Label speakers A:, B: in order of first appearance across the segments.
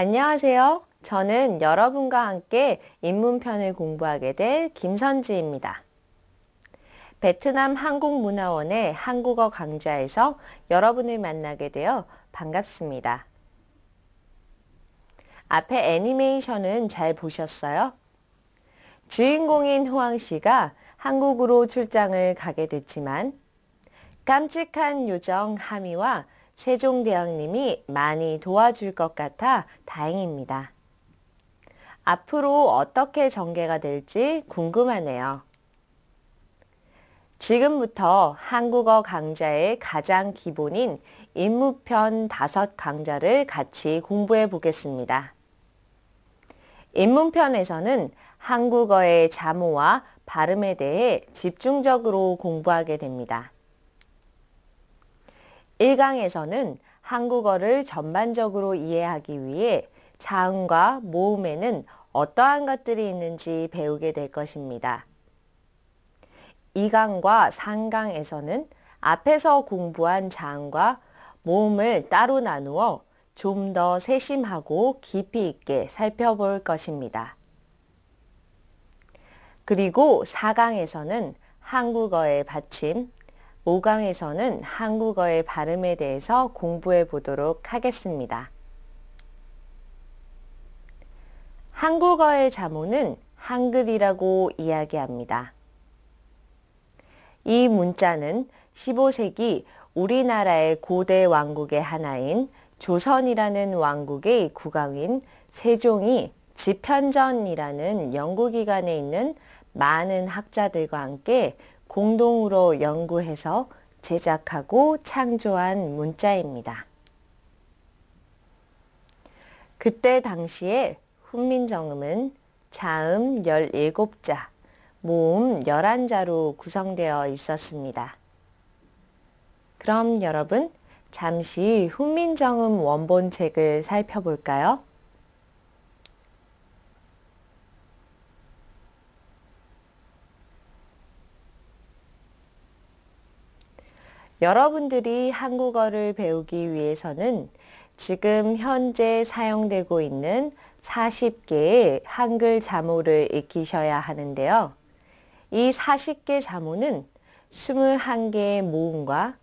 A: 안녕하세요. 저는 여러분과 함께 인문편을 공부하게 될 김선지입니다. 베트남 한국문화원의 한국어 강좌에서 여러분을 만나게 되어 반갑습니다. 앞에 애니메이션은 잘 보셨어요? 주인공인 호황 씨가 한국으로 출장을 가게 됐지만 깜찍한 요정 하미와 세종대왕님이 많이 도와줄 것 같아 다행입니다. 앞으로 어떻게 전개가 될지 궁금하네요. 지금부터 한국어 강좌의 가장 기본인 인문편 다섯 강좌를 같이 공부해 보겠습니다. 인문편에서는 한국어의 자모와 발음에 대해 집중적으로 공부하게 됩니다. 1강에서는 한국어를 전반적으로 이해하기 위해 자음과 모음에는 어떠한 것들이 있는지 배우게 될 것입니다. 2강과 3강에서는 앞에서 공부한 자음과 모음을 따로 나누어 좀 더 세심하고 깊이 있게 살펴볼 것입니다. 그리고 4강에서는 한국어의 받침, 5강에서는 한국어의 발음에 대해서 공부해 보도록 하겠습니다. 한국어의 자모는 한글이라고 이야기합니다. 이 문자는 15세기 우리나라의 고대 왕국의 하나인 조선이라는 왕국의 국왕인 세종이 집현전이라는 연구기관에 있는 많은 학자들과 함께 공동으로 연구해서 제작하고 창조한 문자입니다. 그때 당시에 훈민정음은 자음 17자, 모음 11자로 구성되어 있었습니다. 그럼 여러분 잠시 훈민정음 원본책을 살펴볼까요? 여러분들이 한국어를 배우기 위해서는 지금 현재 사용되고 있는 40개의 한글 자모를 익히셔야 하는데요. 이 40개 자모는 21개의 모음과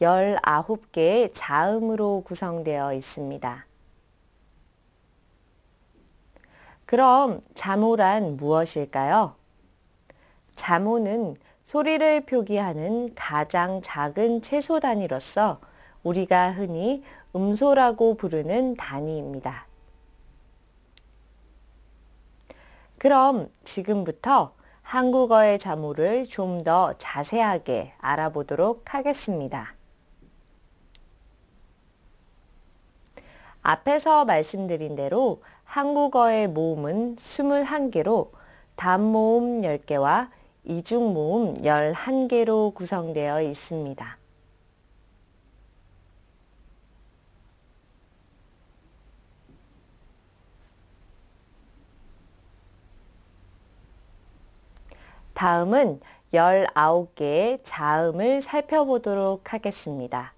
A: 19개의 자음으로 구성되어 있습니다. 그럼 자모란 무엇일까요? 자모는 소리를 표기하는 가장 작은 최소 단위로서 우리가 흔히 음소라고 부르는 단위입니다. 그럼 지금부터 한국어의 자모를 좀 더 자세하게 알아보도록 하겠습니다. 앞에서 말씀드린 대로 한국어의 모음은 21개로 단모음 10개와 이중 모음 11개로 구성되어 있습니다. 다음은 19개의 자음을 살펴보도록 하겠습니다.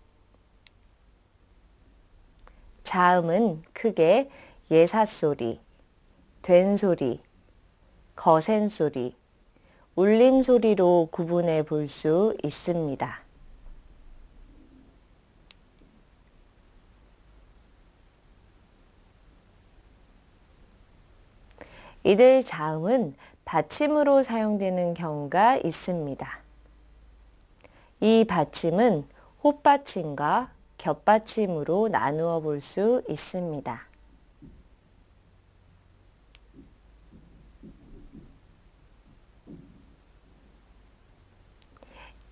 A: 자음은 크게 예사소리, 된소리, 거센소리, 울림 소리로 구분해 볼 수 있습니다. 이들 자음은 받침으로 사용되는 경우가 있습니다. 이 받침은 호받침과 겹받침으로 나누어 볼 수 있습니다.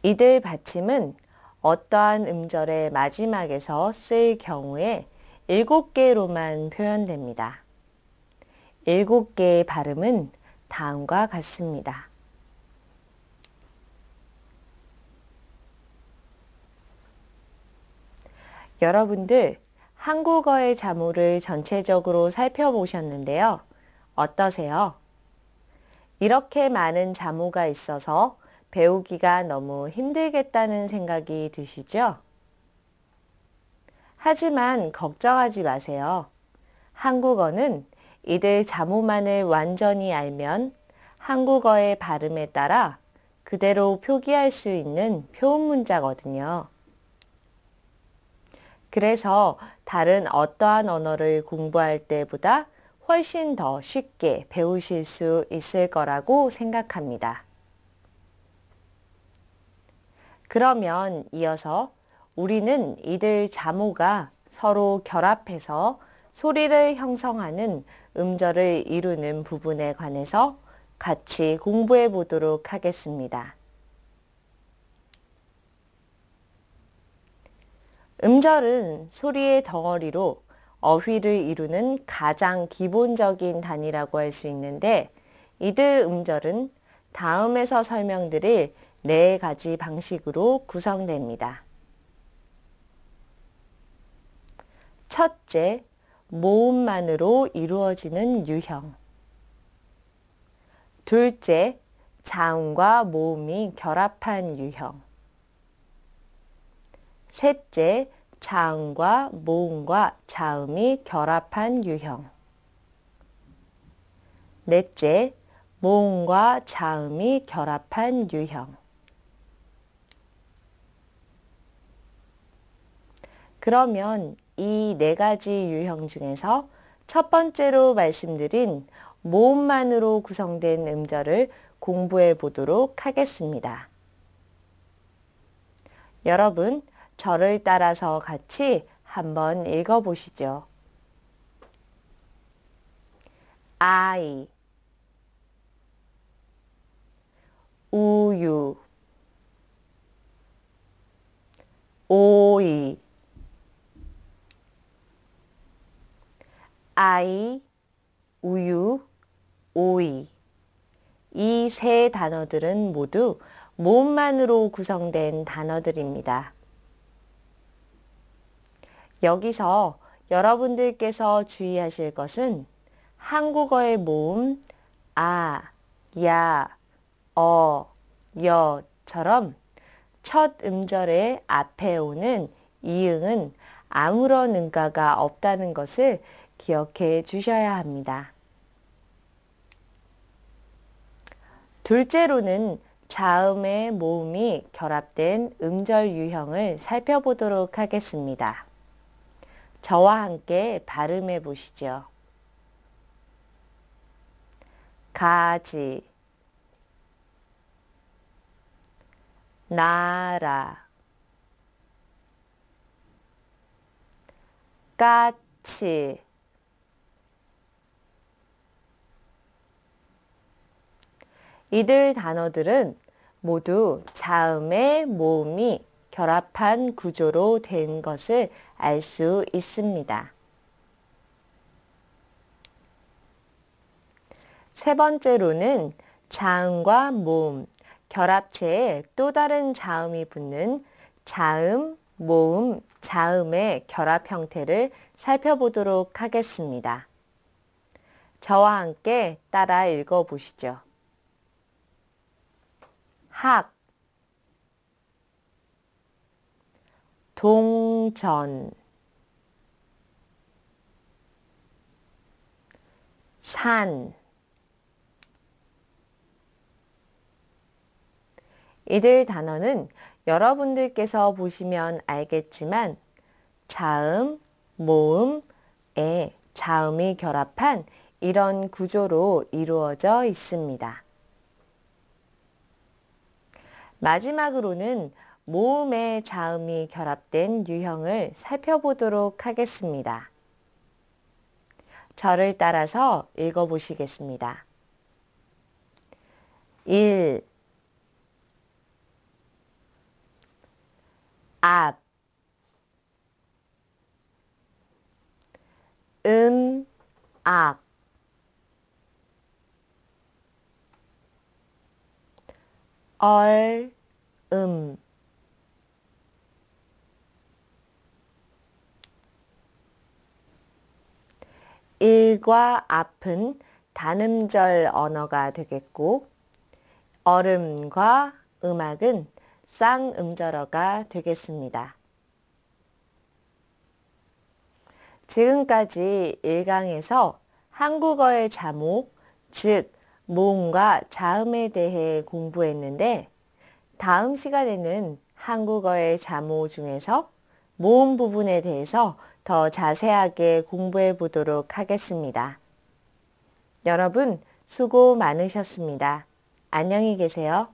A: 이들 받침은 어떠한 음절의 마지막에서 쓰일 경우에 일곱 개로만 표현됩니다. 일곱 개의 발음은 다음과 같습니다. 여러분들 한국어의 자모를 전체적으로 살펴보셨는데요. 어떠세요? 이렇게 많은 자모가 있어서 배우기가 너무 힘들겠다는 생각이 드시죠? 하지만 걱정하지 마세요. 한국어는 이들 자모만을 완전히 알면 한국어의 발음에 따라 그대로 표기할 수 있는 표현 문자거든요. 그래서 다른 어떠한 언어를 공부할 때보다 훨씬 더 쉽게 배우실 수 있을 거라고 생각합니다. 그러면 이어서 우리는 이들 자모가 서로 결합해서 소리를 형성하는 음절을 이루는 부분에 관해서 같이 공부해 보도록 하겠습니다. 음절은 소리의 덩어리로 어휘를 이루는 가장 기본적인 단위라고 할 수 있는데 이들 음절은 다음에서 설명드릴 네 가지 방식으로 구성됩니다. 첫째, 모음만으로 이루어지는 유형 둘째, 자음과 모음이 결합한 유형 셋째, 자음과 모음과 자음이 결합한 유형 넷째, 모음과 자음이 결합한 유형 그러면 이 네 가지 유형 중에서 첫 번째로 말씀드린 모음만으로 구성된 음절을 공부해 보도록 하겠습니다. 여러분, 저를 따라서 같이 한번 읽어보시죠. 아 우유 아이 우유, 오이. 이 세 단어들은 모두 몸만으로 구성된 단어들입니다. 여기서 여러분들께서 주의하실 것은 한국어의 모음 아, 야, 어, 여처럼 첫 음절의 앞에 오는 이응은 아무런 응가가 없다는 것을 기억해 주셔야 합니다. 둘째로는 자음의 모음이 결합된 음절 유형을 살펴보도록 하겠습니다. 저와 함께 발음해 보시죠. 가지 나라 까치 이들 단어들은 모두 자음의 모음이 결합한 구조로 된 것을 알 수 있습니다. 세 번째로는 자음과 모음, 결합체에 또 다른 자음이 붙는 자음, 모음, 자음의 결합 형태를 살펴보도록 하겠습니다. 저와 함께 따라 읽어보시죠. 학 동전 산 이들 단어는 여러분들께서 보시면 알겠지만 자음, 모음에 자음이 결합한 이런 구조로 이루어져 있습니다. 마지막으로는 모음의 자음이 결합된 유형을 살펴보도록 하겠습니다. 저를 따라서 읽어보시겠습니다. 1. 앞 음, 앞 얼, 음, 일과 앞은 단음절 언어가 되겠고 얼음과 음악은 쌍음절어가 되겠습니다. 지금까지 1강에서 한국어의 자목, 즉 모음과 자음에 대해 공부했는데 다음 시간에는 한국어의 자모 중에서 모음 부분에 대해서 더 자세하게 공부해 보도록 하겠습니다. 여러분 수고 많으셨습니다. 안녕히 계세요.